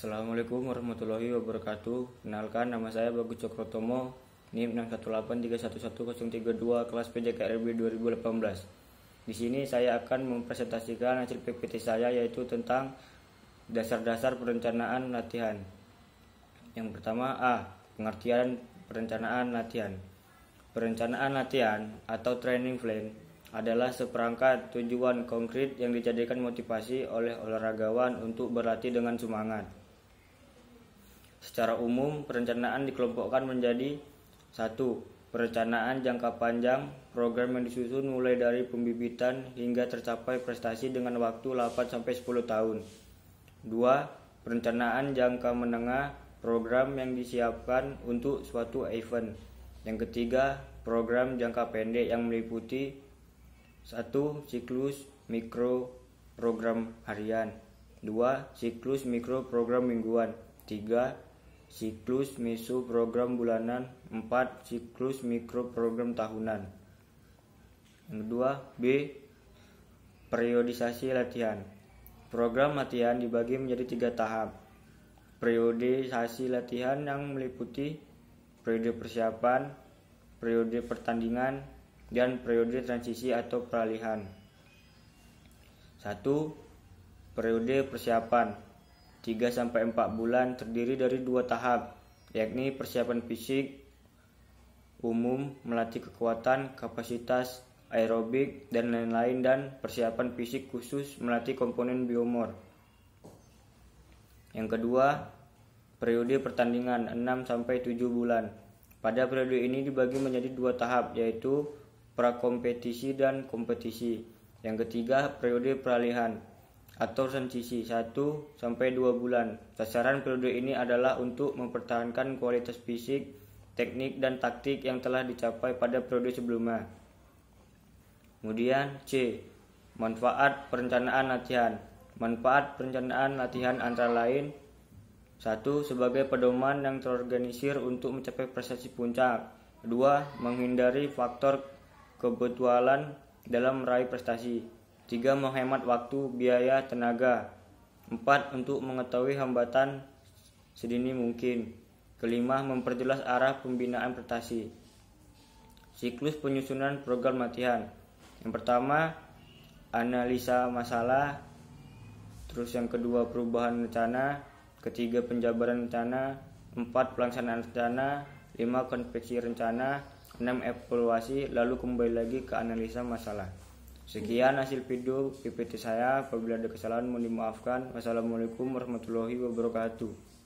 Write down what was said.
Assalamualaikum warahmatullahi wabarakatuh. Kenalkan nama saya Bagus Cokrotomo, NIM 618311032 kelas PJKRB 2018. Di sini saya akan mempresentasikan hasil PPT saya yaitu tentang dasar-dasar perencanaan latihan. Yang pertama A, pengertian perencanaan latihan. Perencanaan latihan atau training plan adalah seperangkat tujuan konkret yang dijadikan motivasi oleh olahragawan untuk berlatih dengan semangat. Secara umum, perencanaan dikelompokkan menjadi satu Perencanaan jangka panjang, program yang disusun mulai dari pembibitan hingga tercapai prestasi dengan waktu 8-10 tahun. 2. Perencanaan jangka menengah, program yang disiapkan untuk suatu event. Yang ketiga, program jangka pendek yang meliputi satu Siklus mikro program harian 2. Siklus mikro program mingguan 3 siklus meso program bulanan 4 siklus mikro program tahunan yang kedua B periodisasi latihan program latihan dibagi menjadi tiga tahap periodisasi latihan yang meliputi periode persiapan periode pertandingan dan periode transisi atau peralihan 1. periode persiapan 3-4 bulan terdiri dari dua tahap, yakni persiapan fisik umum, melatih kekuatan, kapasitas, aerobik, dan lain-lain, dan persiapan fisik khusus melatih komponen biomor. Yang kedua, periode pertandingan 6-7 bulan. Pada periode ini dibagi menjadi dua tahap, yaitu prakompetisi dan kompetisi. Yang ketiga, periode peralihan atau sensisi 1 sampai 2 bulan. Sasaran periode ini adalah untuk mempertahankan kualitas fisik, teknik dan taktik yang telah dicapai pada periode sebelumnya. Kemudian C. Manfaat perencanaan latihan. Manfaat perencanaan latihan antara lain 1. Sebagai pedoman yang terorganisir untuk mencapai prestasi puncak. 2. Menghindari faktor kebetulan dalam meraih prestasi. 3. Menghemat waktu, biaya, tenaga 4. Untuk mengetahui hambatan sedini mungkin Kelima, memperjelas arah pembinaan prestasi Siklus penyusunan program latihan Yang pertama, analisa masalah Terus yang kedua, perubahan rencana Ketiga, penjabaran rencana Empat, pelaksanaan rencana Lima, konveksi rencana enam Evaluasi, lalu kembali lagi ke analisa masalah Sekian hasil video PPT saya. Apabila ada kesalahan mohon dimaafkan. Wassalamualaikum warahmatullahi wabarakatuh.